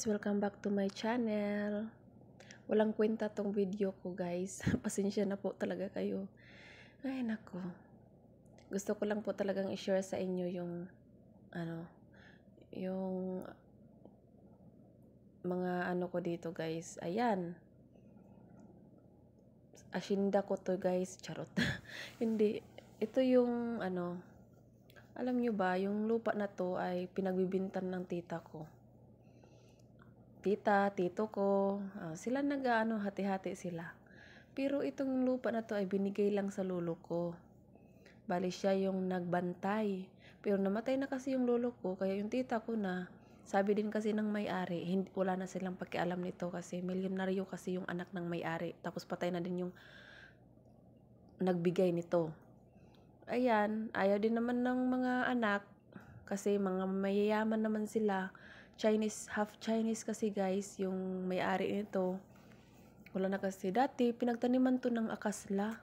guys, welcome back to my channel. Walang kwenta tong video ko guys. Pasensya na po talaga kayo. Ay nako. Gusto ko lang po talagang i-share sa inyo yung ano, yung mga ano ko dito guys. Ayan. Asinda ko to guys, charot. Hindi ito yung ano, alam nyo ba, yung lupa na to ay pinagbibintan ng tita ko tita, tito ko, uh, sila nag-ano, hati-hati sila. Pero itong lupa na to ay binigay lang sa lolo ko. Bali siya yung nagbantay. Pero namatay na kasi yung lolo ko, kaya yung tita ko na, sabi din kasi ng may-ari, hindi, wala na silang pakialam nito kasi milyonaryo kasi yung anak ng may-ari. Tapos patay na din yung nagbigay nito. Ayan, ayaw din naman ng mga anak kasi mga mayayaman naman sila Chinese, half Chinese kasi guys, yung may-ari nito. Wala na kasi. Dati, pinagtaniman to ng akasla.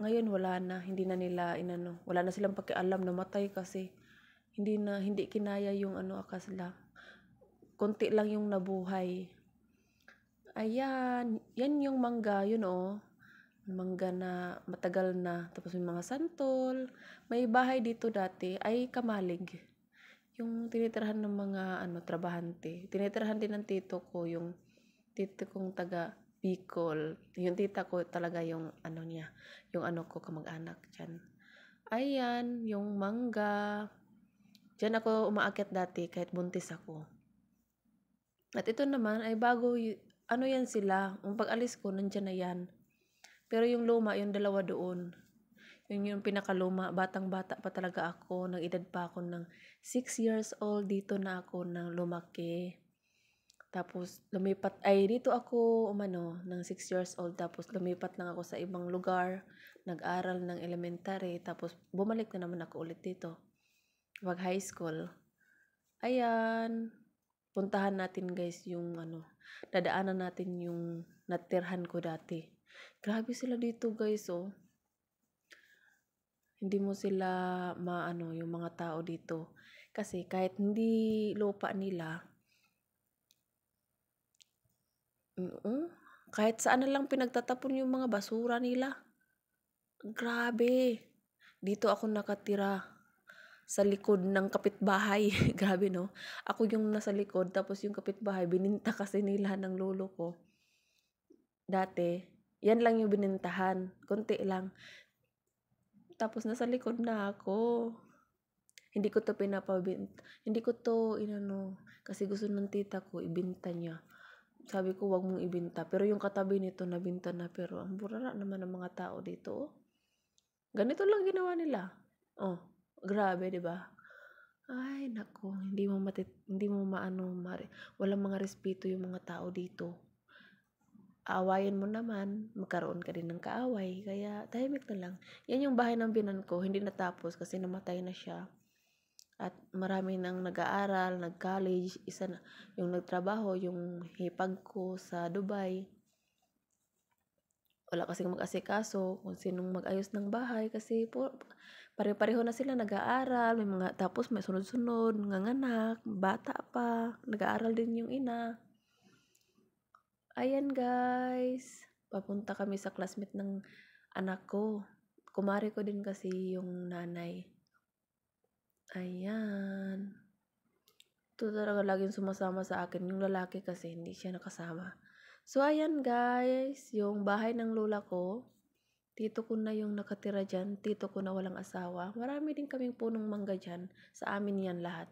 Ngayon, wala na. Hindi na nila, inano, wala na silang pakialam. Namatay kasi. Hindi na, hindi kinaya yung ano, akasla. Konti lang yung nabuhay. Ayan, yan yung mangga, yun oh mangga na matagal na tapos may mga santol may bahay dito dati ay kamalig yung tinitirhan ng mga ano trabahante. Tinitirhan din ng tito ko yung tito kong taga Bicol. Yung tita ko talaga yung ano niya, yung ano ko kamag-anak diyan. Ayan, yung mangga. Diyan ako umaakyat dati kahit buntis ako. At ito naman ay bago ano yan sila, yung pag-alis ko nandiyan na yan. Pero yung luma, yung dalawa doon, yun yung pinakaluma. Batang-bata pa talaga ako. nang edad pa ako ng 6 years old. Dito na ako nang lumaki. Tapos, lumipat, ay, dito ako, umano, ng 6 years old. Tapos, lumipat lang ako sa ibang lugar. Nag-aral ng elementary. Tapos, bumalik na naman ako ulit dito. Wag high school. Ayan. Puntahan natin, guys, yung, ano, dadaanan natin yung natirhan ko dati. Grabe sila dito, guys, oh. Hindi mo sila maano yung mga tao dito. Kasi kahit hindi lupa nila, uh, kahit saan na lang pinagtatapon yung mga basura nila. Grabe. Dito ako nakatira sa likod ng kapitbahay. Grabe, no? Ako yung nasa likod, tapos yung kapitbahay, bininta kasi nila ng lolo ko. Dati, yan lang yung binintahan. Konti lang tapos nasa likod na ako. Hindi ko to pinapabint. Hindi ko to inano kasi gusto ng tita ko ibinta niya. Sabi ko wag mong ibinta. Pero yung katabi nito nabinta na pero ang burara naman ng mga tao dito. Oh. Ganito lang ginawa nila. Oh, grabe 'di ba? Ay nako, hindi mo mati, hindi mo maano mare. Walang mga respeto yung mga tao dito aawayin mo naman, magkaroon ka din ng kaaway. Kaya, tahimik na lang. Yan yung bahay ng binan ko, hindi natapos kasi namatay na siya. At marami nang nag-aaral, nag-college, isa na, yung nagtrabaho, yung hipag ko sa Dubai. Wala kasing mag-asikaso kung sinong mag-ayos ng bahay kasi po, pare-pareho na sila nag-aaral, may mga, tapos may sunod-sunod, nganganak, bata pa, nag-aaral din yung ina. Ayan guys, papunta kami sa classmate ng anak ko. Kumari ko din kasi yung nanay. Ayan. Ito talaga laging sumasama sa akin. Yung lalaki kasi hindi siya nakasama. So ayan guys, yung bahay ng lola ko. Tito ko na yung nakatira dyan. Tito ko na walang asawa. Marami din kaming punong mangga dyan. Sa amin yan lahat.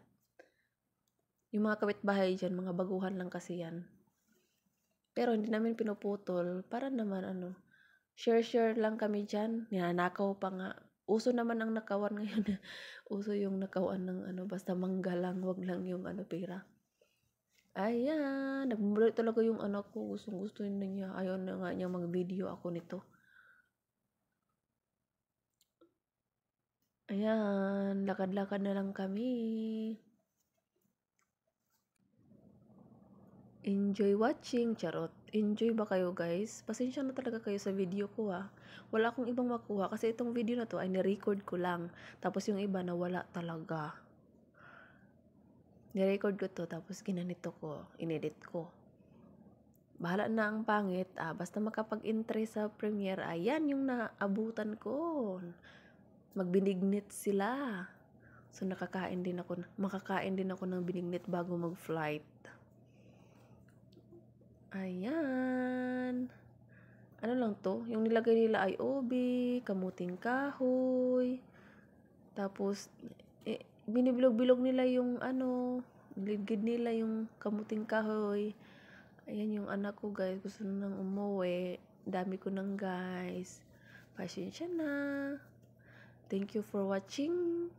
Yung mga bahay dyan, mga baguhan lang kasi yan. Pero hindi namin pinuputol para naman ano, share-share lang kami dyan. Ninanakaw pa nga. Uso naman ang nakawan ngayon. Uso yung nakawan ng ano, basta mangga lang, wag lang yung ano, pera. Ayan, nagmumulay talaga yung anak ko. Gustong gusto na niya. Ayaw na nga niya mag-video ako nito. Ayan, lakad-lakad na lang kami. Enjoy watching, charot. Enjoy ba kayo guys? Pasensya na talaga kayo sa video ko ha. Ah. Wala akong ibang makuha kasi itong video na to ay nirecord ko lang. Tapos yung iba na wala talaga. Nirecord ko to tapos ginanito ko, inedit ko. Bahala na ang pangit. Ah, basta makapag-entry sa premiere, ayan yung naabutan ko. Magbinignit sila. So nakakain din ako, makakain din ako ng binignit bago mag-flight. Ayan. Ano lang to? Yung nilagay nila ay obi, kamuting kahoy. Tapos, eh, binibilog-bilog nila yung ano, ligid nila yung kamuting kahoy. Ayan yung anak ko guys. Gusto nang umuwi. Dami ko nang guys. Pasensya na. Thank you for watching.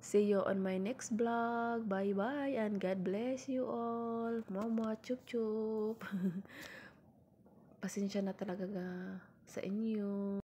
See you on my next vlog. Bye-bye and God bless you all. Mama, chup-chup. Pasensya na talaga sa inyo.